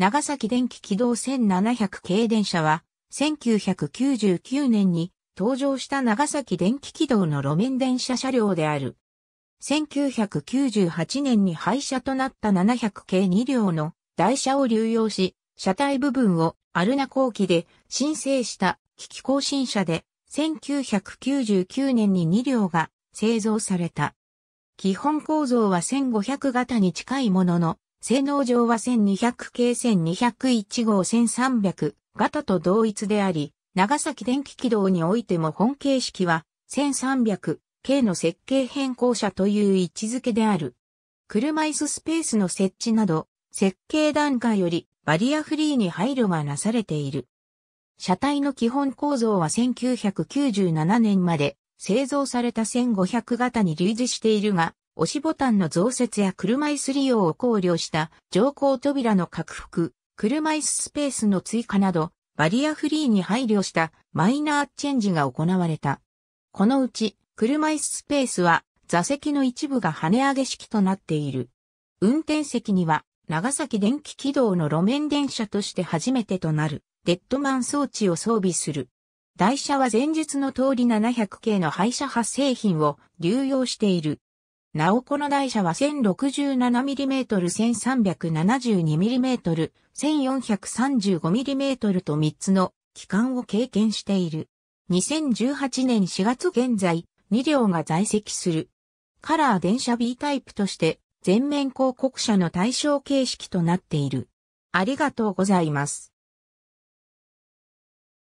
長崎電気軌道1700系電車は、1999年に登場した長崎電気軌道の路面電車車両である。1998年に廃車となった700系2両の台車を流用し、車体部分をアルナ後期で申請した機器更新車で、1999年に2両が製造された。基本構造は1500型に近いものの、性能上は1200系1201号1300型と同一であり、長崎電気軌道においても本形式は1300系の設計変更者という位置づけである。車椅子スペースの設置など、設計段階よりバリアフリーに配慮がなされている。車体の基本構造は1997年まで製造された1500型に類似しているが、押しボタンの増設や車椅子利用を考慮した乗降扉の拡幅、車椅子スペースの追加など、バリアフリーに配慮したマイナーチェンジが行われた。このうち、車椅子スペースは座席の一部が跳ね上げ式となっている。運転席には、長崎電気軌道の路面電車として初めてとなる、デッドマン装置を装備する。台車は前日の通り700系の廃車発製品を流用している。なおこの台車は 1067mm1372mm、1435mm と3つの期間を経験している。2018年4月現在、2両が在籍する。カラー電車 B タイプとして全面広告車の対象形式となっている。ありがとうございます。